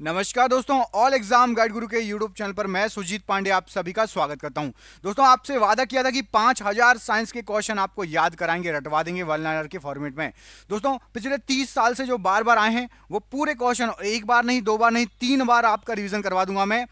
नमस्कार दोस्तों all exam guide गुरु के यूट्यूब चैनल पर मैं सुजीत पांडे आप सभी का स्वागत करता हूं दोस्तों आपसे वादा किया था कि पाँच हजार साइंस के क्वेश्चन आपको याद कराएंगे रटवा देंगे वन लाइनर के फॉर्मेट में दोस्तों पिछले तीस साल से जो बार बार आए हैं वो पूरे क्वेश्चन एक बार नहीं दो बार नहीं तीन बार आपका रिविजन करवा दूंगा मैं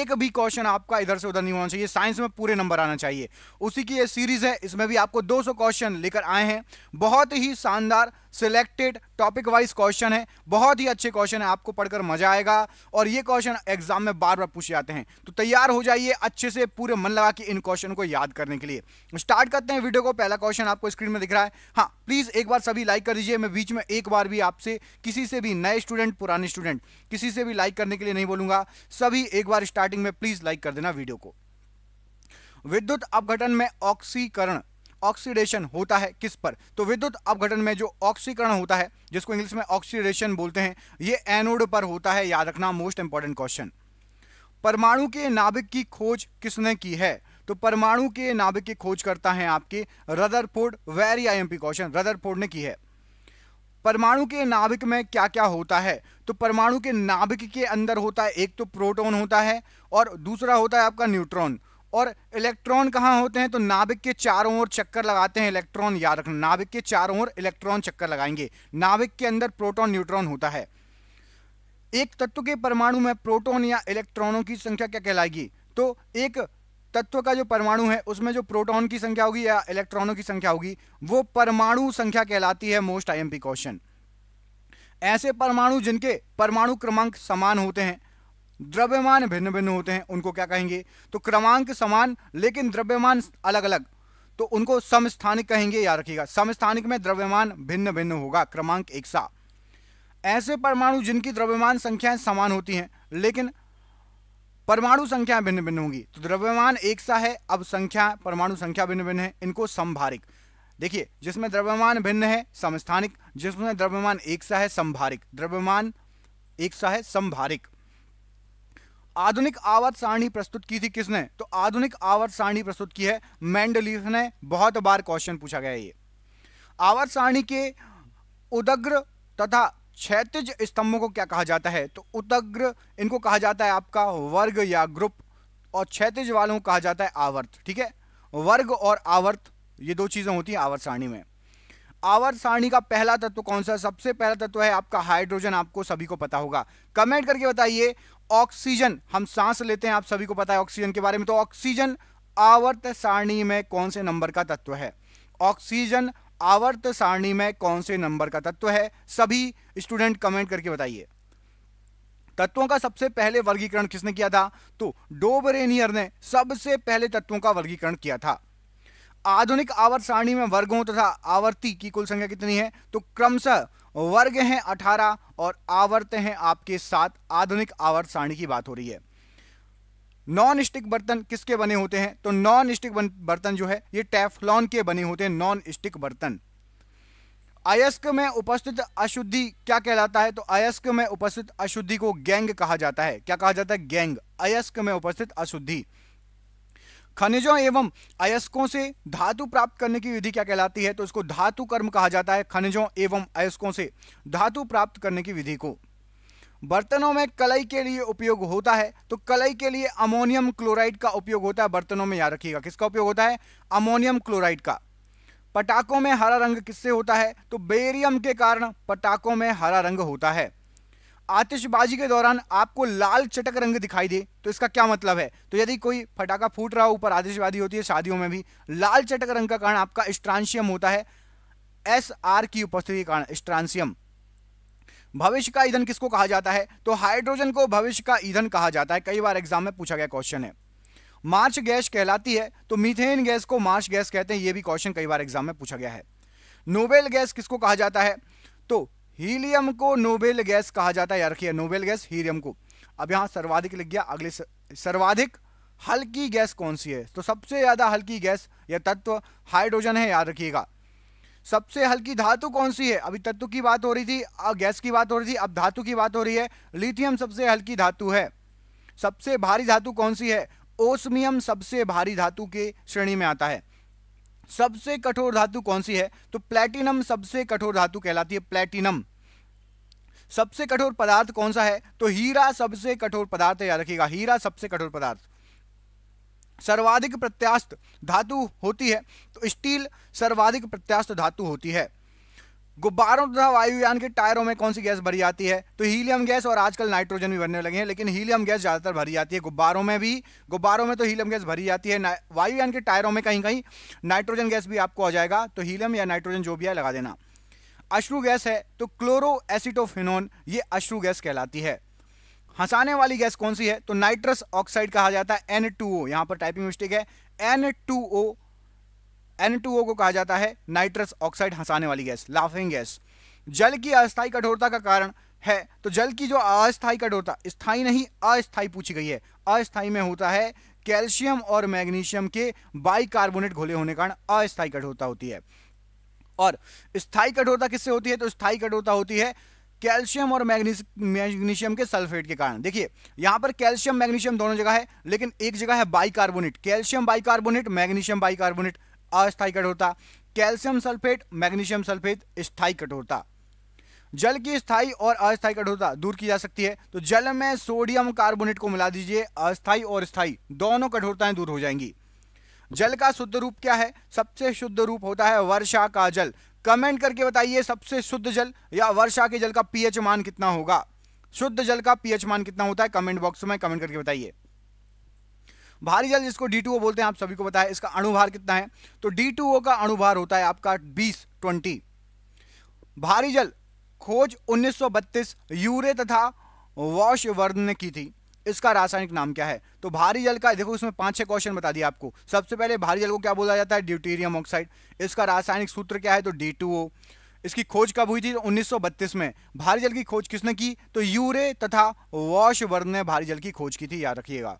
एक भी क्वेश्चन आपका इधर से उधर नहीं होना चाहिए साइंस में पूरे नंबर आना चाहिए उसी की ये सीरीज है इसमें भी आपको 200 क्वेश्चन लेकर आए हैं बहुत ही शानदार सिलेक्टेड टॉपिक वाइज क्वेश्चन है बहुत ही अच्छे क्वेश्चन है आपको पढ़कर मजा आएगा और ये क्वेश्चन एग्जाम में बार बार पूछे जाते हैं तो तैयार हो जाइए अच्छे से पूरे मन लगा के इन क्वेश्चन को याद करने के लिए स्टार्ट करते हैं वीडियो को पहला क्वेश्चन आपको स्क्रीन में दिख रहा है हाँ प्लीज़ एक बार सभी लाइक कर दीजिए मैं बीच में एक बार भी आपसे किसी से भी नए स्टूडेंट पुराने स्टूडेंट किसी से भी लाइक करने के लिए नहीं बोलूंगा सभी एक बार स्टार्टिंग में प्लीज़ लाइक कर देना वीडियो को विद्युत अपघटन में ऑक्सीकरण ऑक्सीडेशन होता है किस पर तो विद्युत अपघटन में जो ऑक्सीकरण होता है जिसको इंग्लिश में ऑक्सीडेशन बोलते हैं ये एनोड पर होता है याद रखना मोस्ट इंपॉर्टेंट क्वेश्चन परमाणु के नाभिक की खोज किसने की है तो परमाणु के नाभिक की खोज करता है आपके Rutherford very IMP question Rutherford ने की है परमाणु के नाभिक में क्या क्या होता है तो परमाणु के नाभिक के अंदर होता है एक तो प्रोटॉन होता है और दूसरा होता है आपका न्यूट्रॉन और इलेक्ट्रॉन कहाँ होते हैं तो नाभिक के चारों ओर चक्कर लगाते हैं इलेक्ट्रॉन याद रखना नाभिक के चारों ओर इलेक्ट्रॉन चक्कर लगाएंगे नाभिक के अंदर प्रोटॉन न्यूट्रॉन होता है एक तत्व के परमाणु में प्रोटॉन या इलेक्ट्रॉनों की संख्या क्या कहलाएगी तो एक तत्व का जो परमाणु है उसमें जो प्रोटॉन की संख्या होगी या इलेक्ट्रॉनों की संख्या होगी वो परमाणु संख्या कहलाती है मोस्ट आई क्वेश्चन ऐसे परमाणु जिनके परमाणु क्रमांक समान होते हैं द्रव्यमान भिन्न भिन्न होते हैं उनको क्या कहेंगे तो क्रमांक समान लेकिन द्रव्यमान अलग अलग तो उनको समस्थानिक कहेंगे याद रखिएगा समस्थानिक में द्रव्यमान भिन्न भिन्न होगा क्रमांक एक सा ऐसे परमाणु जिनकी द्रव्यमान संख्याएं समान होती हैं लेकिन परमाणु संख्या भिन्न भिन्न होंगी तो द्रव्यमान एक सा है अब संख्या परमाणु संख्या भिन्न भिन्न है इनको संभारिक देखिए जिसमें द्रव्यमान भिन्न है समस्थानिक जिसमें द्रव्यमान एक सा है संभारिक द्रव्यमान एक सा है संभारिक आधुनिक आवर्त सारणी प्रस्तुत की थी किसने तो आधुनिक आवर्त सारणी प्रस्तुत की है मैंडलीफ ने बहुत बार क्वेश्चन पूछा गया ये आवर्त सारणी के उदग्र तथा क्षेत्रज स्तंभों को क्या कहा जाता है तो उदग्र इनको कहा जाता है आपका वर्ग या ग्रुप और क्षेत्रज वालों को कहा जाता है आवर्त ठीक है वर्ग और आवर्त ये दो चीज़ें होती हैं आवर्त सारणी में आवर सारणी का पहला तत्व कौन सा सबसे पहला तत्व है आपका हाइड्रोजन आपको सभी को पता होगा कमेंट करके बताइए ऑक्सीजन हम सांस लेते हैं आप सभी को पता है ऑक्सीजन के बारे में तो ऑक्सीजन आवर्त सारणी में कौन से नंबर का तत्व है ऑक्सीजन आवर्त सारणी में कौन से नंबर का तत्व है सभी स्टूडेंट कमेंट करके बताइए तत्वों का सबसे पहले वर्गीकरण किसने किया था तो डोबरेनियर ने सबसे पहले तत्वों का वर्गीकरण किया था आधुनिक आवर्त सारणी में वर्गों तथा आवर्ती की कुल संख्या कितनी है तो क्रमशः वर्ग हैं अठारह और आवर्त हैं आपके साथ आधुनिक आवर्त सारणी की बात हो रही है नॉन स्टिक बर्तन किसके बने होते हैं तो नॉन स्टिक बर्तन जो है ये टेफलॉन के बने होते हैं नॉन स्टिक बर्तन अयस्क में उपस्थित अशुद्धि क्या कहलाता है तो अयस्क में उपस्थित अशुद्धि को गैंग कहा जाता है क्या कहा जाता है गैंग अयस्क में उपस्थित अशुद्धि खनिजों एवं अयस्कों से धातु प्राप्त करने की विधि क्या कहलाती है तो इसको धातु कर्म कहा जाता है खनिजों एवं अयस्कों से धातु प्राप्त करने की विधि को बर्तनों में कलई के लिए उपयोग होता है तो कलई के लिए अमोनियम क्लोराइड का उपयोग होता है बर्तनों में याद रखिएगा किसका उपयोग होता है अमोनियम क्लोराइड का पटाखों में हरा रंग किससे होता है तो बेरियम के कारण पटाखों में हरा रंग होता है आतिशबाजी के दौरान आपको लाल चटक रंग दिखाई दे तो इसका क्या मतलब है तो यदि कोई फटाखा फूट रहा हो ऊपर आतिशबाजी होती है शादियों में भी लाल चटक रंग का कारण आपका स्ट्रांशियम होता है एस आर की उपस्थिति कारण स्ट्रांशियम भविष्य का ईंधन किसको कहा जाता है तो हाइड्रोजन को भविष्य का ईंधन कहा जाता है कई बार एग्जाम में पूछा गया क्वेश्चन है मार्च गैस कहलाती है तो मीथेन गैस को मार्च गैस कहते हैं यह भी क्वेश्चन कई बार एग्जाम में पूछा गया है नोबेल गैस किसको कहा जाता है तो हीलियम को नोबेल गैस कहा जाता है यार रखिए नोबेल गैस हीलियम को अब यहाँ सर्वाधिक लिख गया अगले सर्वाधिक हल्की गैस कौन सी है तो सबसे ज़्यादा हल्की गैस या तत्व हाइड्रोजन है याद रखिएगा सबसे हल्की धातु कौन सी है अभी तत्व की बात हो रही थी गैस की बात हो रही थी अब धातु की बात हो रही है लिथियम सबसे हल्की धातु है सबसे भारी धातु कौन सी है ओसमियम सबसे भारी धातु के श्रेणी में आता है सबसे कठोर धातु कौन सी है तो प्लेटिनम सबसे कठोर धातु कहलाती है प्लेटिनम सबसे कठोर पदार्थ कौन सा है तो हीरा सबसे कठोर पदार्थ याद रखिएगा हीरा सबसे कठोर पदार्थ सर्वाधिक प्रत्यास्थ धातु होती है तो स्टील सर्वाधिक प्रत्यास्थ धातु होती है गुब्बारों तथा वायुयान के टायरों में कौन सी गैस भरी आती है तो हीलियम गैस और आजकल नाइट्रोजन भी भरने लगे हैं लेकिन हीलियम गैस ज़्यादातर भरी जाती है गुब्बारों में भी गुब्बारों में तो हीलियम गैस भरी जाती है वायुयान के टायरों में कहीं कहीं नाइट्रोजन गैस भी आपको आ जाएगा तो हीलियम या नाइट्रोजन जो भी है लगा देना अश्रु गैस है तो क्लोरो एसिटोफिनोन ये अश्रु गैस कहलाती है हंसाने वाली गैस कौन सी है तो नाइट्रस ऑक्साइड कहा जाता है एन टू ओ यहाँ पर टाइपिंग मिस्टेक है एन टू ओ एन को कहा जाता है नाइट्रस ऑक्साइड हंसाने वाली गैस लाफिंग गैस जल की अस्थायी कठोरता का कारण है तो जल की जो अस्थायी कठोरता स्थायी नहीं अस्थायी पूछी गई है अस्थायी में होता है कैल्शियम और मैग्नीशियम के बाइकार्बोनेट घोले होने के कारण अस्थायी कठोरता होती है और स्थायी कठोरता किससे होती है तो स्थायी कठोरता होती है कैल्शियम और मैग्नीशियम के सल्फेट के कारण देखिए यहां पर कैल्शियम मैग्नीशियम दोनों जगह है लेकिन एक जगह है bicarbonate calcium bicarbonate magnesium bicarbonate अस्थायी कठोरता कैल्शियम सल्फेट मैग्नीशियम सल्फेट स्थायी कठोरता जल की स्थायी और अस्थायी कठोरता दूर की जा सकती है तो जल में सोडियम कार्बोनेट को मिला दीजिए अस्थायी और स्थायी दोनों कठोरताएं दूर हो जाएंगी जल का शुद्ध रूप क्या है सबसे शुद्ध रूप होता है वर्षा का जल कमेंट करके बताइए सबसे शुद्ध जल या वर्षा के जल का पीएच मान कितना होगा शुद्ध जल का पीएच मान कितना होता है कमेंट बॉक्स में कमेंट करके बताइए भारी जल जिसको डी बोलते हैं आप सभी को बताया इसका अणुभार कितना है तो डी का अणुभार होता है आपका बीस ट्वेंटी भारी जल खोज 1932 यूरे तथा वॉशवर्धन ने की थी इसका रासायनिक नाम क्या है तो भारी जल का देखो इसमें पांच छह क्वेश्चन बता दिया आपको सबसे पहले भारी जल को क्या बोला जाता है ड्यूटेरियम ऑक्साइड इसका रासायनिक सूत्र क्या है तो डी इसकी खोज कब हुई थी तो 1932 में भारी जल की खोज किसने की तो यूरे तथा वॉशवर्धन ने भारी जल की खोज की थी याद रखिएगा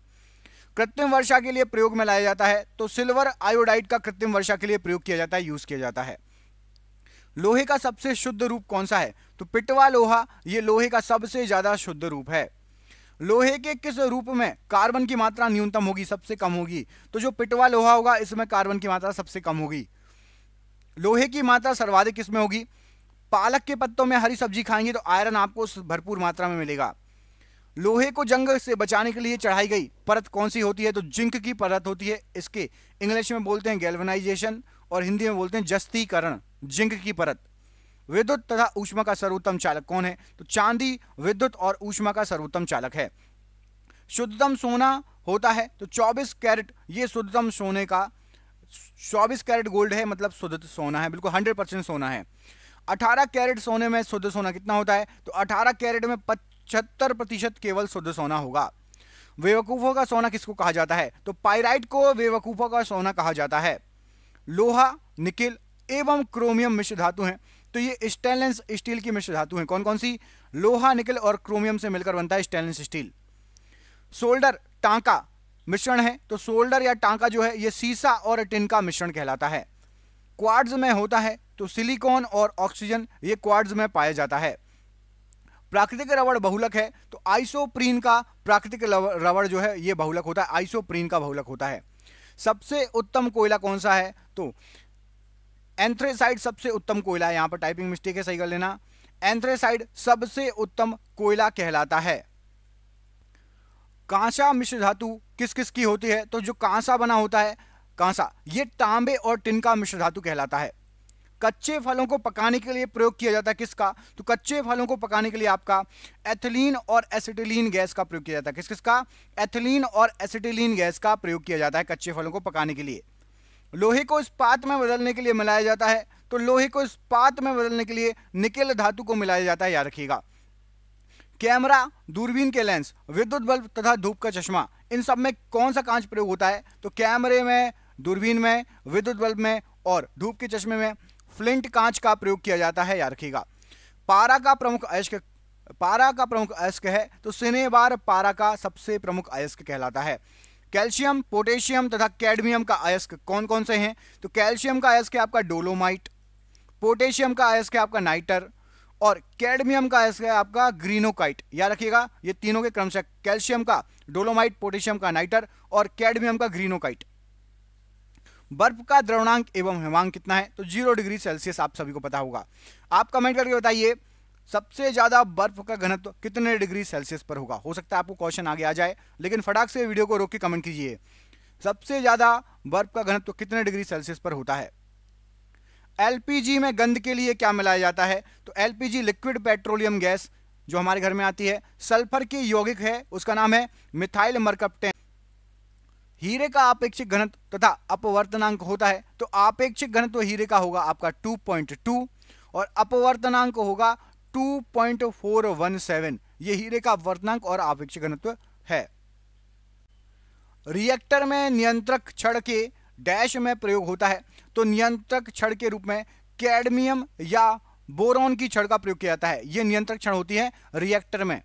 कृत्रिम वर्षा के लिए प्रयोग में लाया जाता है तो सिल्वर आयोडाइड का कृत्रिम वर्षा के लिए प्रयोग किया जाता है यूज किया जाता है लोहे का सबसे शुद्ध रूप कौन सा है तो पिटवा लोहा ये लोहे का सबसे ज्यादा शुद्ध रूप है लोहे के किस रूप में कार्बन की मात्रा न्यूनतम होगी सबसे कम होगी तो जो पिटवा लोहा होगा इसमें कार्बन की मात्रा सबसे कम होगी लोहे की मात्रा सर्वाधिक किसमें होगी पालक के पत्तों में हरी सब्जी खाएंगे तो आयरन आपको भरपूर मात्रा में मिलेगा लोहे को जंग से बचाने के लिए चढ़ाई गई परत कौन सी होती है तो जिंक की परत होती है इसके इंग्लिश में बोलते हैं गैल्वनाइजेशन और हिंदी में बोलते हैं जस्तीकरण जिंक की परत विद्युत तथा ऊष्मा का सर्वोत्तम चालक कौन है तो चांदी विद्युत और ऊष्मा का सर्वोत्तम चालक है शुद्धतम सोना होता है तो 24 कैरेट ये शुद्धतम सोने का 24 कैरेट गोल्ड है मतलब शुद्ध सोना है बिल्कुल 100 परसेंट सोना है 18 कैरेट सोने में शुद्ध सोना कितना होता है तो 18 कैरेट में पत, पचहत्तर प्रतिशत केवल शुद्ध सोना होगा बेवकूफ़ों का सोना किसको कहा जाता है तो पाइराइट को बेवकूफ़ों का सोना कहा जाता है लोहा निकिल एवं क्रोमियम मिश्र धातु हैं तो ये स्टेनलेस स्टील की मिश्र धातु हैं कौन कौन सी लोहा निकिल और क्रोमियम से मिलकर बनता है स्टेनलेस स्टील सोल्डर टांका मिश्रण है तो सोल्डर या टांका जो है ये सीसा और टिन का मिश्रण कहलाता है क्वार्ड्स में होता है तो सिलिकॉन और ऑक्सीजन ये क्वार्ड्स में पाया जाता है प्राकृतिक रबड़ बहुलक है तो आइसोप्रीन का प्राकृतिक रबड़ जो है ये बहुलक होता है आइसोप्रीन का बहुलक होता है सबसे उत्तम कोयला कौन सा है तो एंथ्रेसाइड सबसे उत्तम कोयला है यहाँ पर टाइपिंग मिस्टेक है सही कर लेना एंथ्रेसाइड सबसे उत्तम कोयला कहलाता है कांसा मिश्र धातु किस किस की होती है तो जो कांसा बना होता है कांसा ये तांबे और टिन का मिश्र धातु कहलाता है कच्चे फलों को पकाने के लिए प्रयोग किया जाता है किसका तो कच्चे फलों को पकाने के लिए आपका एथिलीन और एसिटिलीन गैस का प्रयोग किया जाता है किस किसका एथिलीन और एसिटिलीन गैस का प्रयोग किया जाता है कच्चे फलों को पकाने के लिए लोहे को इस्पात में बदलने के लिए मिलाया जाता है तो लोहे को इस्पात में बदलने के लिए निकेल धातु को मिलाया जाता है याद रखिएगा कैमरा दूरबीन के लेंस विद्युत बल्ब तथा धूप का चश्मा इन सब में कौन सा कांच प्रयोग होता है तो कैमरे में दूरबीन में विद्युत बल्ब में और धूप के चश्मे में फ्लिंट कांच का प्रयोग किया जाता है याद रखिएगा पारा का प्रमुख अयस्क पारा का प्रमुख अयस्क है तो सिनेबार पारा का सबसे प्रमुख अयस्क कहलाता है कैल्शियम पोटेशियम तथा कैडमियम का अयस्क कौन कौन से हैं तो कैल्शियम का अयस्क है आपका डोलोमाइट पोटेशियम का अयस्क है आपका नाइटर और कैडमियम का अयस्क है आपका ग्रीनोकाइट याद रखिएगा ये तीनों के क्रमशः कैल्शियम का डोलोमाइट पोटेशियम का नाइटर और कैडमियम का ग्रीनोकाइट बर्फ का द्रवणांक एवं हिमांक कितना है तो जीरो डिग्री सेल्सियस आप सभी को पता होगा आप कमेंट करके बताइए सबसे ज़्यादा बर्फ का घनत्व तो कितने डिग्री सेल्सियस पर होगा हो सकता है आपको क्वेश्चन आगे आ जाए लेकिन फटाक से वीडियो को रोक के कमेंट कीजिए सबसे ज़्यादा बर्फ का घनत्व तो कितने डिग्री सेल्सियस पर होता है एलपीजी में गंध के लिए क्या मिलाया जाता है तो एलपीजी लिक्विड पेट्रोलियम गैस जो हमारे घर में आती है सल्फर की यौगिक है उसका नाम है मिथाइल मरकपटेन हीरे का आपेक्षिक घनत्व तथा अपवर्तनांक होता है तो आपेक्षिक घनत्व हीरे का होगा आपका 2.2 और अपवर्तनांक होगा 2.417 ये हीरे का वर्तनांक और आपेक्षिक घनत्व है रिएक्टर में नियंत्रक छड़ के डैश में प्रयोग होता है तो नियंत्रक छड़ के रूप में कैडमियम या बोरॉन की छड़ का प्रयोग किया जाता है यह नियंत्रक छड़ होती है रिएक्टर में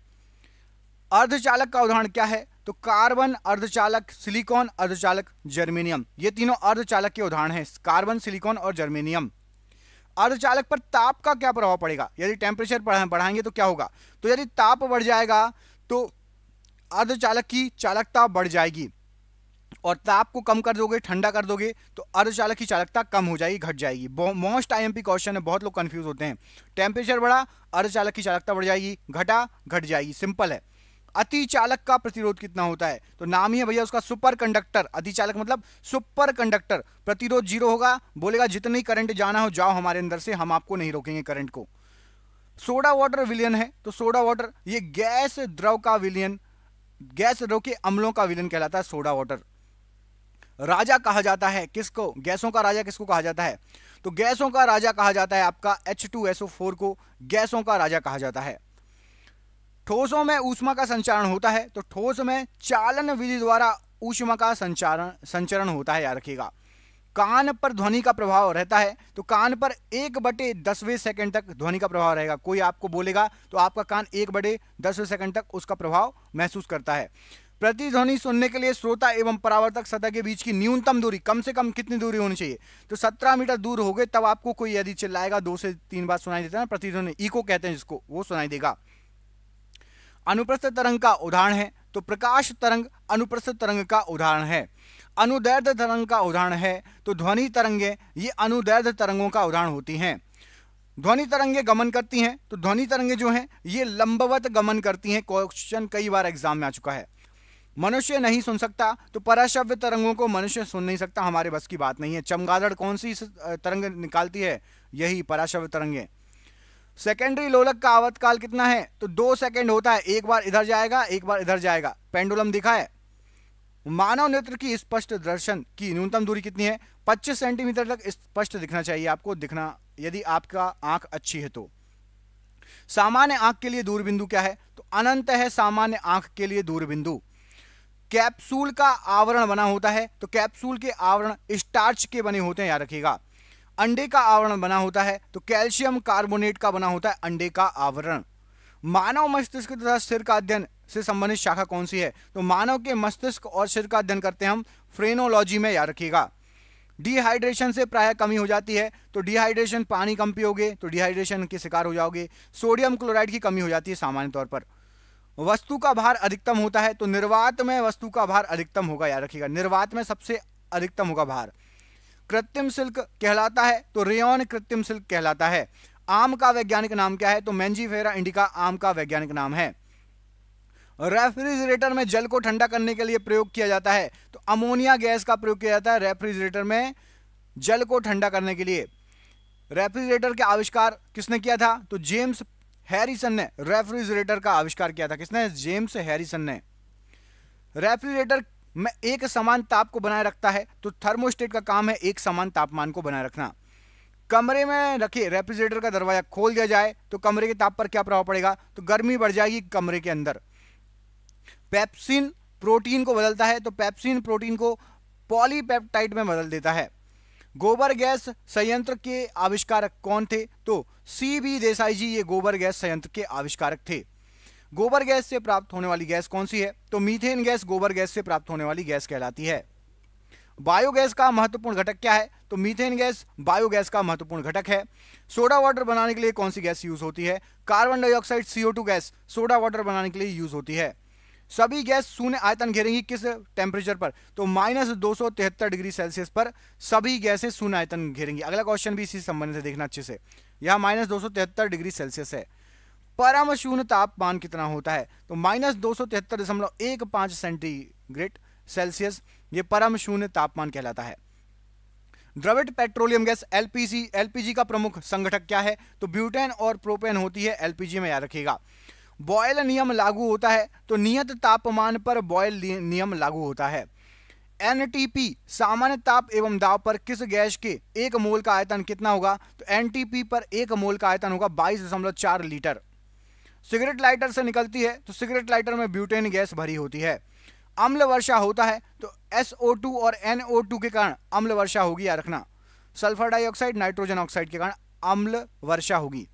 अर्धचालक का उदाहरण क्या है तो कार्बन अर्धचालक सिलिकॉन अर्धचालक जर्मेनियम ये तीनों अर्धचालक के उदाहरण हैं कार्बन सिलिकॉन और जर्मेनियम अर्धचालक पर ताप का क्या प्रभाव पड़ेगा यदि टेम्परेचर बढ़ाएंगे तो क्या होगा तो यदि ताप बढ़ जाएगा तो अर्धचालक की चालकता बढ़ जाएगी और ताप को कम कर दोगे ठंडा कर दोगे तो अर्धचालक की चालकता कम हो जाएगी घट जाएगी मोस्ट आईएमपी क्वेश्चन है बहुत लोग कंफ्यूज होते हैं टेम्परेचर बढ़ा अर्धचालक की चालकता बढ़ जाएगी घटा घट जाएगी सिंपल है अति चालक का प्रतिरोध कितना होता है तो नाम ही है भैया उसका सुपर कंडक्टर अति चालक मतलब सुपर कंडक्टर प्रतिरोध जीरो होगा बोलेगा जितने करंट जाना हो जाओ हमारे अंदर से हम आपको नहीं रोकेंगे करंट को सोडा वाटर विलियन है तो सोडा वाटर ये गैस द्रव का विलियन गैस द्रव के अम्लों का विलियन कहलाता है सोडा वाटर राजा कहा जाता है किसको गैसों का राजा किसको कहा जाता है तो गैसों का राजा कहा जाता है आपका एच टू फोर को गैसों का राजा कहा जाता है ठोसों में ऊष्मा का संचारण होता है तो ठोस में चालन विधि द्वारा ऊष्मा का संचारण संचरण होता है याद रखिएगा कान पर ध्वनि का प्रभाव रहता है तो कान पर एक बटे दसवें सेकंड तक ध्वनि का प्रभाव रहेगा कोई आपको बोलेगा तो आपका कान एक बटे दसवें सेकंड तक उसका प्रभाव महसूस करता है प्रतिध्वनि सुनने के लिए श्रोता एवं परावर्तक सतह के बीच की न्यूनतम दूरी कम से कम कितनी दूरी होनी चाहिए तो सत्रह मीटर दूर हो गए तब आपको कोई यदि चिल्लाएगा दो से तीन बार सुनाई देता है ना प्रतिध्वनि ईको कहते हैं जिसको वो सुनाई देगा अनुप्रस्थ तरंग का उदाहरण है तो प्रकाश तरंग अनुप्रस्थ तरंग का उदाहरण है अनुदैर्ध तरंग का उदाहरण है तो ध्वनि तरंगे ये अनुदैर्ध तरंगों का उदाहरण होती हैं ध्वनि तरंगे गमन करती हैं तो ध्वनि तरंगे जो हैं ये लंबवत गमन करती हैं क्वेश्चन कई बार एग्जाम में आ चुका है मनुष्य नहीं सुन सकता तो पराशव्य तरंगों को मनुष्य सुन नहीं सकता हमारे बस की बात नहीं है चमगादड़ कौन सी तरंग निकालती है यही पराशव्य तरंगे सेकेंडरी लोलक का काल कितना है तो दो सेकेंड होता है एक बार इधर जाएगा एक बार इधर जाएगा पेंडुलम दिखा है मानव नेत्र की स्पष्ट दर्शन की न्यूनतम दूरी कितनी है 25 सेंटीमीटर तक स्पष्ट दिखना चाहिए आपको दिखना यदि आपका आंख अच्छी है तो सामान्य आंख के लिए दूरबिंदु क्या है तो अनंत है सामान्य आंख के लिए दूरबिंदु कैप्सूल का आवरण बना होता है तो कैप्सूल के आवरण स्टार्च के बने होते हैं याद रखिएगा अंडे का आवरण बना होता है तो कैल्शियम कार्बोनेट का बना होता है अंडे का आवरण मानव मस्तिष्क तथा सिर का अध्ययन से संबंधित शाखा कौन सी है तो मानव के मस्तिष्क और सिर का अध्ययन करते हैं हम फ्रेनोलॉजी में याद रखिएगा डिहाइड्रेशन से प्राय कमी हो जाती है तो डिहाइड्रेशन पानी कम पियोगे तो डिहाइड्रेशन के शिकार हो जाओगे सोडियम क्लोराइड की कमी हो जाती है सामान्य तौर पर वस्तु का भार अधिकतम होता है तो निर्वात में वस्तु का भार अधिकतम होगा याद रखिएगा निर्वात में सबसे अधिकतम होगा भार कृत्रिम सिल्क कहलाता है तो रेयन कृत्रिम सिल्क कहलाता है आम का वैज्ञानिक नाम क्या है तो मैंजीफेरा इंडिका आम का वैज्ञानिक नाम है रेफ्रिजरेटर में जल को ठंडा करने के लिए प्रयोग किया जाता है तो अमोनिया गैस का प्रयोग किया जाता है रेफ्रिजरेटर में जल को ठंडा करने के लिए रेफ्रिजरेटर का आविष्कार किसने किया था तो जेम्स हैरिसन ने रेफ्रिजरेटर का आविष्कार किया था किसने जेम्स हैरिसन ने रेफ्रिजरेटर में एक समान ताप को बनाए रखता है तो थर्मोस्टेट का काम है एक समान तापमान को बनाए रखना कमरे में रखे रेफ्रिजरेटर का दरवाजा खोल दिया जाए तो कमरे के ताप पर क्या प्रभाव पड़ेगा तो गर्मी बढ़ जाएगी कमरे के अंदर पेप्सिन प्रोटीन को बदलता है तो पैप्सिन प्रोटीन को पॉलीपेप्टाइड में बदल देता है गोबर गैस संयंत्र के आविष्कारक कौन थे तो सी बी देसाई जी ये गोबर गैस संयंत्र के आविष्कारक थे गोबर गैस से प्राप्त होने वाली गैस कौन सी है तो मीथेन गैस गोबर गैस से प्राप्त होने वाली गैस कहलाती है बायोगैस का महत्वपूर्ण घटक क्या है तो मीथेन गैस बायोगैस का महत्वपूर्ण घटक है सोडा वाटर बनाने के लिए कौन सी गैस यूज होती है carbon dioxide C O gas soda water बनाने के लिए यूज होती है सभी गैस शून्य आयतन घेरेंगी किस टेम्परेचर पर तो माइनस दो डिग्री सेल्सियस पर सभी गैसें शून्य आयतन घेरेंगी अगला क्वेश्चन भी इसी संबंध से देखना अच्छे से यह माइनस दो डिग्री सेल्सियस है परामशून तापमान कितना होता है तो माइनस दो सौ तिहत्तर दशमलव एक पांच सेंटीग्रेड सेल्सियस ये परमशून्य तापमान कहलाता है द्रविड पेट्रोलियम गैस एलपीसी एलपीजी का प्रमुख संगठक क्या है तो ब्यूटेन और प्रोपेन होती है एलपीजी में याद रखिएगा बॉयल नियम लागू होता है तो नियत तापमान पर बॉयल नियम लागू होता है एनटीपी सामान्य ताप एवं दाब पर किस गैस के एक मोल का आयतन कितना होगा तो एनटीपी पर एक मोल का आयतन होगा 22.4 लीटर सिगरेट लाइटर से निकलती है तो सिगरेट लाइटर में ब्यूटेन गैस भरी होती है अम्ल वर्षा होता है तो SO2 और NO2 के कारण अम्ल वर्षा होगी या रखना सल्फर डाइऑक्साइड नाइट्रोजन ऑक्साइड के कारण अम्ल वर्षा होगी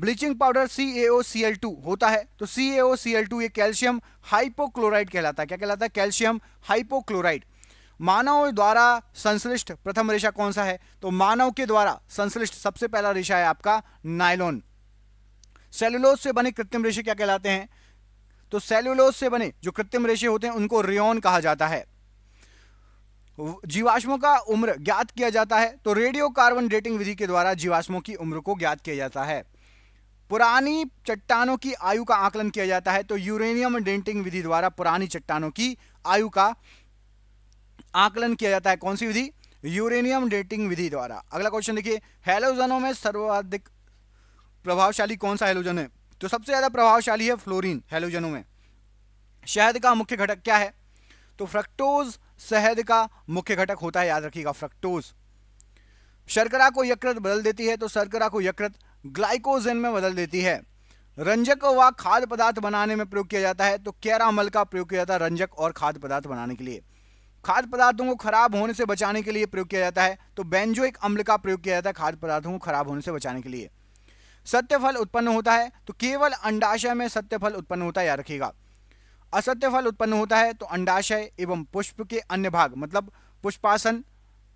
ब्लीचिंग पाउडर CaOCl2 होता है तो CaOCl2 ये कैल्शियम हाइपोक्लोराइड कहलाता है क्या कहलाता है कैल्शियम हाइपोक्लोराइड मानव द्वारा संश्लिष्ट प्रथम रेशा कौन सा है तो मानव के द्वारा संश्लिष्ट सबसे पहला रेशा है आपका नाइलॉन सेलुलोज से बने कृत्रिम रेशे क्या कहलाते हैं तो सेल्यूलोज से बने जो कृत्रिम रेशे होते हैं उनको रियोन कहा जाता है जीवाश्मों का उम्र ज्ञात किया जाता है तो रेडियो कार्बन डेटिंग विधि के द्वारा जीवाश्मों की उम्र को ज्ञात किया जाता है पुरानी चट्टानों की आयु का आकलन किया जाता है तो यूरेनियम डेटिंग विधि द्वारा पुरानी चट्टानों की आयु का आकलन किया जाता है कौन सी विधि यूरेनियम डेटिंग विधि द्वारा अगला क्वेश्चन देखिए हेलोजनों में सर्वाधिक प्रभावशाली कौन सा हेलोजन है तो सबसे ज़्यादा प्रभावशाली है फ्लोरीन हेलोजनों में शहद का मुख्य घटक क्या है तो फ्रक्टोज शहद का मुख्य घटक होता है याद रखिएगा फ्रक्टोज शर्करा को यकृत बदल देती है तो शर्करा को यकृत ग्लाइकोजन में बदल देती है रंजक व खाद्य पदार्थ बनाने में प्रयोग किया जाता है तो कैरामल का प्रयोग किया जाता है रंजक और खाद्य पदार्थ बनाने के लिए खाद्य पदार्थों को खराब होने से बचाने के लिए प्रयोग किया जाता है तो बेंजोइक अम्ल का प्रयोग किया जाता है खाद्य पदार्थों को खराब होने से बचाने के लिए सत्यफल उत्पन्न होता है तो केवल अंडाशय में सत्यफल उत्पन्न होता है याद रखिएगा असत्य फल उत्पन्न होता है तो अंडाशय एवं पुष्प के अन्य भाग मतलब पुष्पासन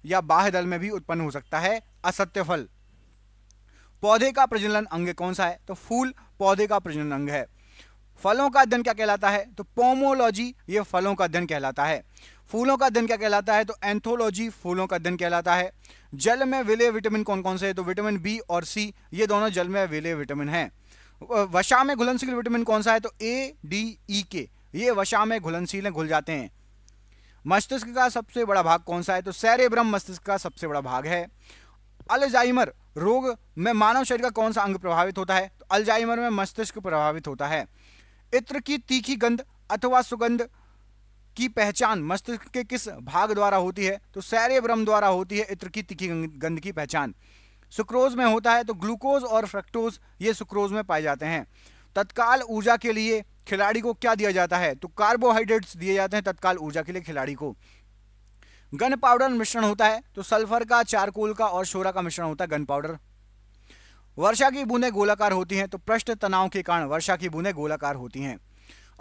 या बाह्य दल में भी उत्पन्न हो सकता है असत्य फल पौधे का प्रजनन अंग कौन सा है तो फूल पौधे का प्रजनन अंग है फलों का अध्ययन क्या कहलाता है तो पोमोलॉजी ये फलों का अध्ययन कहलाता है फूलों का दिन क्या कहलाता है तो एंथोलॉजी फूलों का दिन कहलाता है जल में विलय विटामिन कौन कौन से है तो विटामिन बी और सी ये दोनों जल में विलय विटामिन है वशा में घुलनशील विटामिन कौन सा है तो ए डी ई के ये वशा में घुलनशील घुल जाते हैं मस्तिष्क का सबसे बड़ा भाग कौन सा है तो सैरेब्रम मस्तिष्क का सबसे बड़ा भाग है अल्जाइमर रोग में मानव शरीर का कौन सा अंग प्रभावित होता है तो अल्जाइमर में मस्तिष्क प्रभावित होता है इत्र की तीखी गंध अथवा सुगंध की पहचान मस्तिष्क के किस भाग द्वारा होती है तो सैरेब्रम द्वारा होती है इत्र की तिखी गंध की पहचान सुक्रोज में होता है तो ग्लूकोज और फ्रक्टोज ये सुक्रोज में पाए जाते हैं तत्काल ऊर्जा के लिए खिलाड़ी को क्या दिया जाता है तो कार्बोहाइड्रेट्स दिए जाते हैं तत्काल ऊर्जा के लिए खिलाड़ी को गन पाउडर मिश्रण होता है तो सल्फर का चारकोल का और शोरा का मिश्रण होता है गन पाउडर वर्षा की बूंदें गोलाकार होती हैं तो पृष्ठ तनाव के कारण वर्षा की बूंदें गोलाकार होती हैं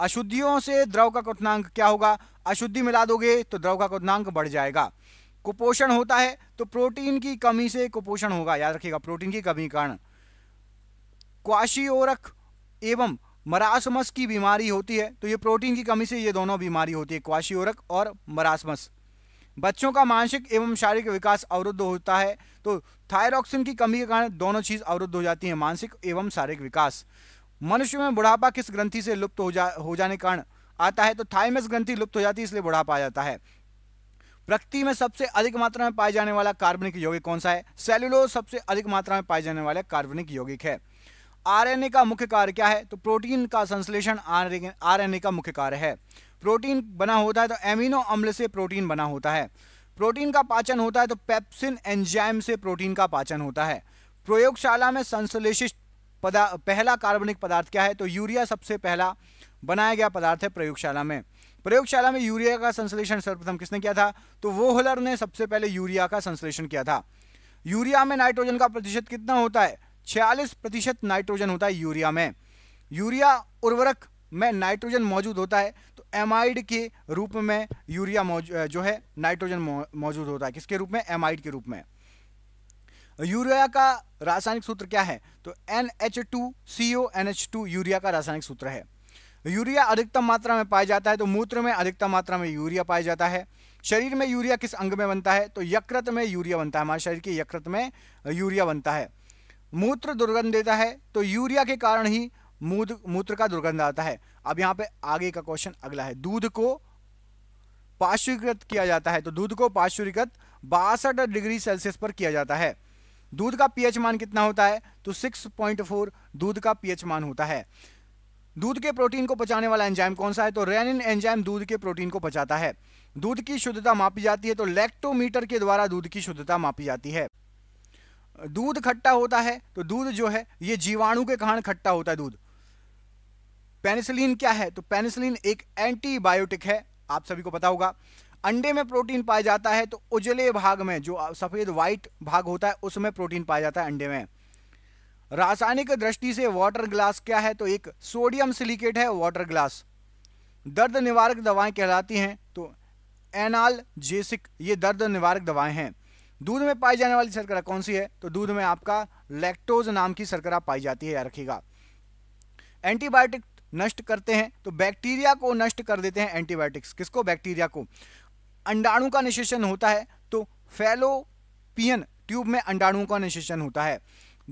अशुद्धियों से द्रव का क्वनांक क्या होगा अशुद्धि मिला दोगे तो द्रव का क्वनांक बढ़ जाएगा कुपोषण होता है तो प्रोटीन की कमी से कुपोषण होगा याद रखिएगा प्रोटीन की कमी कारण क्वाशियोरक एवं मरासमस की बीमारी होती है तो ये प्रोटीन की कमी से ये दोनों बीमारी होती है क्वाशियोरक और मरासमस बच्चों का मानसिक एवं शारीरिक विकास अवरुद्ध होता है तो थायरॉक्सिन की कमी के कारण दोनों चीज़ अवरुद्ध हो जाती है मानसिक एवं शारीरिक विकास मनुष्य में बुढ़ापा किस ग्रंथि से लुप्त हो जा हो जाने कारण आता है तो थाइमस ग्रंथि लुप्त हो जाती है इसलिए बुढ़ापा आ जाता है प्रकृति में सबसे अधिक मात्रा में पाए जाने वाला कार्बनिक यौगिक कौन सा है सेल्यूलोज सबसे अधिक मात्रा में पाए जाने वाला कार्बनिक यौगिक है आरएनए का मुख्य कार्य क्या है तो प्रोटीन का संश्लेषण आरएनए का मुख्य कार्य है प्रोटीन बना होता है तो एमिनो अम्ल से प्रोटीन बना होता है प्रोटीन का पाचन होता है तो पेप्सिन एंजाइम से प्रोटीन का पाचन होता है प्रयोगशाला में संश्लेषित पदा पहला कार्बनिक पदार्थ क्या है तो यूरिया सबसे पहला बनाया गया पदार्थ है प्रयोगशाला में प्रयोगशाला में यूरिया का संश्लेषण सर्वप्रथम किसने किया था तो वो होलर ने सबसे पहले यूरिया का संश्लेषण किया था यूरिया में नाइट्रोजन का प्रतिशत कितना होता है छियालीस प्रतिशत नाइट्रोजन होता है यूरिया में यूरिया उर्वरक में नाइट्रोजन मौजूद होता है तो एमाइड के रूप में यूरिया जो है नाइट्रोजन मौजूद होता है किसके रूप में एमाइड के रूप में यूरिया का रासायनिक सूत्र क्या है तो N H two C O N H two urea का रासायनिक सूत्र है यूरिया अधिकतम मात्रा में पाया जाता है तो मूत्र में अधिकतम मात्रा में यूरिया पाया जाता है शरीर में यूरिया किस अंग में बनता है तो यकृत में यूरिया बनता है हमारे शरीर के यकृत में यूरिया बनता है मूत्र दुर्गंध देता है तो यूरिया के कारण ही मूत्र का दुर्गंध आता है अब यहाँ पे आगे का क्वेश्चन अगला है दूध को पाश्चुरीकृत किया जाता है तो दूध को पाश्चुरीकृत बासठ डिग्री सेल्सियस पर किया जाता है दूध का पीएच मान कितना होता है तो 6.4 दूध का पीएच मान होता है दूध के प्रोटीन को पचाने वाला एंजाइम कौन सा है तो रेनिन एंजाइम दूध के प्रोटीन को पचाता है दूध की शुद्धता मापी जाती है तो लैक्टोमीटर के द्वारा दूध की शुद्धता मापी जाती है दूध खट्टा होता है तो दूध जो है ये जीवाणु के कारण खट्टा होता है दूध पेनिसिलिन क्या है तो पेनिसिलिन एक एंटीबायोटिक है आप सभी को पता होगा अंडे में प्रोटीन पाया जाता है तो उजले भाग में जो सफ़ेद व्हाइट भाग होता है उसमें प्रोटीन पाया जाता है अंडे में रासायनिक दृष्टि से वाटर ग्लास क्या है तो एक सोडियम सिलिकेट है वाटर ग्लास दर्द निवारक दवाएं कहलाती हैं तो एनाल जेसिक ये दर्द निवारक दवाएं हैं दूध में पाई जाने वाली शर्करा कौन सी है तो दूध में आपका लैक्टोज नाम की शर्करा पाई जाती है या रखेगा एंटीबायोटिक नष्ट करते हैं तो बैक्टीरिया को नष्ट कर देते हैं एंटीबायोटिक्स किसको बैक्टीरिया को अंडाणु का निषेचन होता है तो फैलोपियन ट्यूब में अंडाणु का निषेचन होता है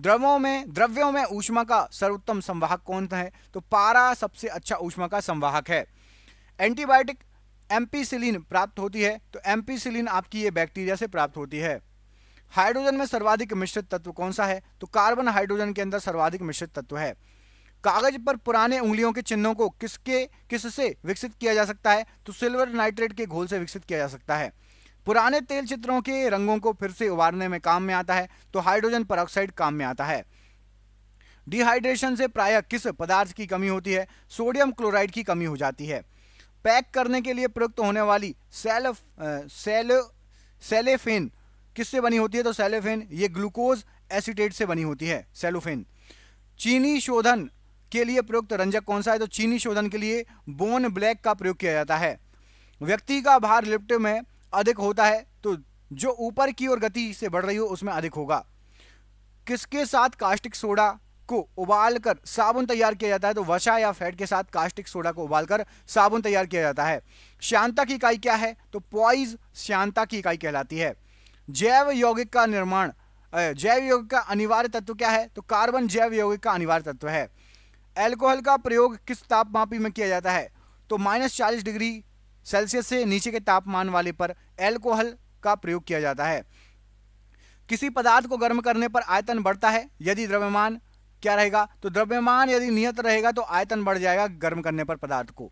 द्रवों में द्रव्यों में ऊष्मा का सर्वोत्तम संवाहक कौन है तो पारा सबसे अच्छा ऊष्मा का संवाहक है एंटीबायोटिक एम्पीसिलिन प्राप्त होती है तो एम्पीसिलिन आपकी ये बैक्टीरिया से प्राप्त होती है हाइड्रोजन में सर्वाधिक मिश्रित तत्व कौन सा है तो कार्बन हाइड्रोजन के अंदर सर्वाधिक मिश्रित तत्व है कागज पर पुराने उंगलियों के चिन्हों को किसके किससे विकसित किया जा सकता है तो सिल्वर नाइट्रेट के घोल से विकसित किया जा सकता है पुराने तेल चित्रों के रंगों को फिर से उबारने में काम में आता है तो हाइड्रोजन पर काम में आता है डिहाइड्रेशन से प्रायः किस पदार्थ की कमी होती है सोडियम क्लोराइड की कमी हो जाती है पैक करने के लिए प्रयुक्त होने वाली सेल सेल सेलेफेन किससे बनी होती है तो सेलेफेन ये ग्लूकोज एसिटेट से बनी होती है सेलोफेन चीनी शोधन के लिए प्रयुक्त रंजक कौन सा है तो चीनी शोधन के लिए बोन ब्लैक का प्रयोग किया जाता है व्यक्ति का भार लिफ्ट में अधिक होता है तो जो ऊपर की ओर गति से बढ़ रही हो उसमें अधिक होगा किसके साथ कास्टिक सोडा को उबालकर साबुन तैयार किया जाता है तो वसा या फैट के साथ कास्टिक सोडा को उबालकर साबुन तैयार किया जाता है श्यांता की इकाई क्या है तो पॉइज श्यांता की इकाई कहलाती है जैव यौगिक का निर्माण जैव यौगिक का अनिवार्य तत्व क्या है तो कार्बन जैव यौगिक का अनिवार्य तत्व है एल्कोहल का प्रयोग किस तापमापी में किया जाता है तो माइनस चालीस डिग्री सेल्सियस से नीचे के तापमान वाले पर एल्कोहल का प्रयोग किया जाता है किसी पदार्थ को गर्म करने पर आयतन बढ़ता है यदि द्रव्यमान क्या रहेगा तो द्रव्यमान यदि नियत रहेगा तो आयतन बढ़ जाएगा गर्म करने पर पदार्थ को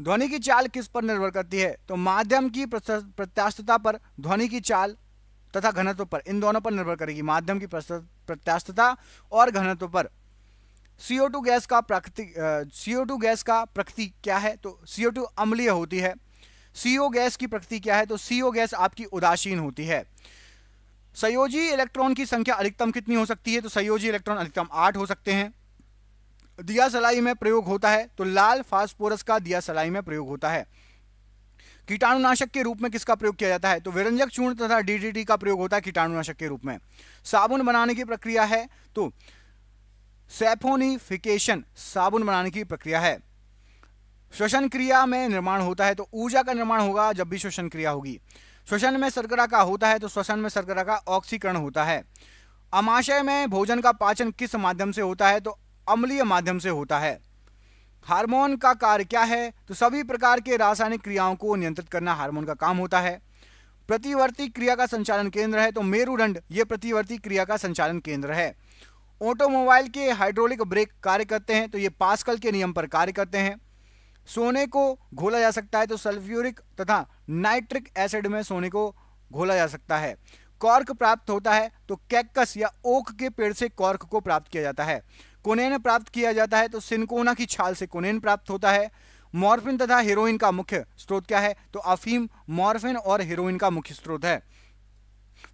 ध्वनि की चाल किस पर निर्भर करती है तो माध्यम की प्रत्यास्थता पर ध्वनि की चाल तथा घनत्व पर इन दोनों पर निर्भर करेगी माध्यम की प्रत्यास्थता और घनत्व पर CO2 गैस का प्राकृतिक CO2 गैस का प्रकृति क्या है तो CO2 अम्लीय होती है सीओ गैस की प्रकृति क्या है तो सीओ गैस आपकी उदासीन होती है संयोजी इलेक्ट्रॉन की संख्या अधिकतम कितनी हो सकती है तो संयोजी इलेक्ट्रॉन अधिकतम आठ हो सकते हैं दिया सलाई में प्रयोग होता है तो लाल फास्फोरस का दिया सलाई में प्रयोग होता है कीटाणुनाशक के रूप में किसका प्रयोग किया जाता है तो विरंजक चूर्ण तथा डीडीटी का प्रयोग होता है कीटाणुनाशक के रूप में साबुन बनाने की प्रक्रिया है तो सेफोनिफिकेशन साबुन बनाने की प्रक्रिया है श्वसन क्रिया में निर्माण होता है तो ऊर्जा का निर्माण होगा जब भी श्वसन क्रिया होगी श्वसन में शर्करा का होता है तो श्वसन में शर्करा का ऑक्सीकरण होता है अमाशय में भोजन का पाचन किस माध्यम से होता है तो अम्लीय माध्यम से होता है हार्मोन का कार्य क्या है तो सभी प्रकार के रासायनिक क्रियाओं को नियंत्रित करना हार्मोन का काम होता है प्रतिवर्ती क्रिया का संचालन केंद्र है तो मेरुदंड ये प्रतिवर्ती क्रिया का संचालन केंद्र है ऑटोमोबाइल के हाइड्रोलिक ब्रेक कार्य करते हैं तो ये पास्कल के नियम पर कार्य करते हैं सोने को घोला जा सकता है तो सल्फ्यूरिक तथा नाइट्रिक एसिड में सोने को घोला जा सकता है कॉर्क प्राप्त होता है तो कैक्कस या ओक के पेड़ से कॉर्क को प्राप्त किया जाता है कोनेन प्राप्त किया जाता है तो सिनकोना की छाल से कोनेन प्राप्त होता है मॉर्फिन तथा हीरोइन का मुख्य स्रोत क्या है तो अफीम मॉर्फिन और हीरोइन का मुख्य स्रोत है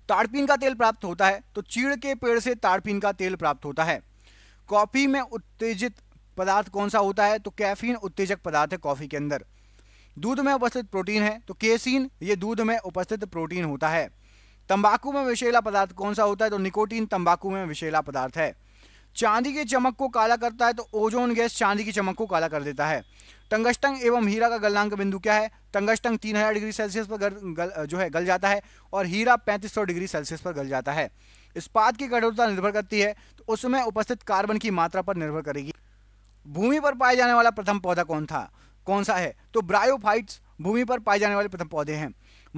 ताड़पीन का तेल प्राप्त होता है तो चीड़ के पेड़ से ताड़पीन का तेल प्राप्त होता है कॉफ़ी में उत्तेजित पदार्थ कौन सा होता है तो कैफीन उत्तेजक पदार्थ है कॉफ़ी के अंदर दूध में उपस्थित प्रोटीन है तो केसीन ये दूध में उपस्थित प्रोटीन होता है तंबाकू में विषैला पदार्थ कौन सा होता है तो निकोटीन तंबाकू में विषैला पदार्थ है चांदी की चमक को काला करता है तो ओजोन गैस चांदी की चमक को काला कर देता है टंगस्टंग एवं हीरा का गलनांक बिंदु क्या है तीन 3000 डिग्री सेल्सियस पर गल, गल, जो है गल जाता है और हीरा 3500 डिग्री सेल्सियस पर गल जाता है इस्पात की कठोरता निर्भर करती है तो उसमें उपस्थित कार्बन की मात्रा पर निर्भर करेगी भूमि पर पाया जाने वाला प्रथम पौधा कौन था कौन सा है तो ब्रायोफाइट्स भूमि पर पाए जाने वाले प्रथम पौधे हैं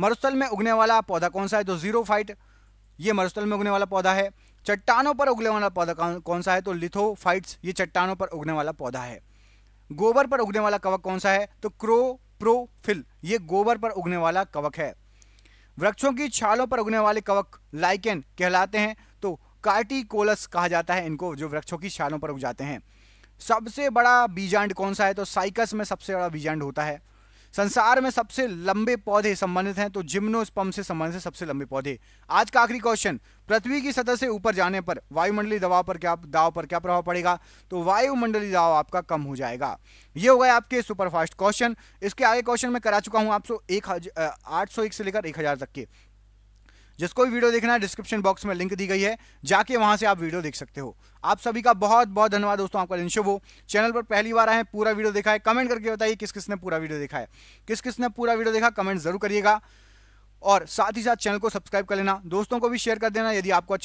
मरुस्थल में उगने वाला पौधा कौन सा है तो जीरो फाइट ये मरुस्थल में उगने वाला पौधा है चट्टानों पर उगने वाला पौधा कौन सा है तो लिथोफाइट्स ये चट्टानों पर उगने वाला पौधा है गोबर पर उगने वाला कवक कौन सा है तो क्रो प्रोफिल ये गोबर पर उगने वाला कवक है वृक्षों की छालों पर उगने वाले कवक लाइकेन कहलाते हैं तो कार्टिकोलस कहा जाता है इनको जो वृक्षों की छालों पर उग जाते हैं सबसे बड़ा बीजांड कौन सा है तो साइकस में सबसे बड़ा बीजांड होता है संसार में सबसे लंबे पौधे संबंधित हैं तो जिम्नोस्पम से संबंधित सबसे लंबे पौधे आज का आखिरी क्वेश्चन पृथ्वी की सतह से ऊपर जाने पर वायुमंडलीय दबाव पर क्या दाव पर क्या प्रभाव पड़ेगा तो वायुमंडलीय दाव आपका कम हो जाएगा ये हो गए आपके सुपरफास्ट क्वेश्चन इसके आगे क्वेश्चन मैं करा चुका हूं आपसे एक आठ सौ एक से लेकर एक हजार तक के जिसको भी वीडियो देखना है डिस्क्रिप्शन बॉक्स में लिंक दी गई है जाके वहाँ से आप वीडियो देख सकते हो आप सभी का बहुत बहुत धन्यवाद दोस्तों आपका दिन शुभ हो चैनल पर पहली बार आए पूरा वीडियो देखा है कमेंट करके बताइए किस किसने पूरा वीडियो देखा है किस किसने पूरा वीडियो देखा कमेंट जरूर करिएगा और साथ ही साथ चैनल को सब्सक्राइब कर लेना दोस्तों को भी शेयर कर देना यदि आपको अच्छा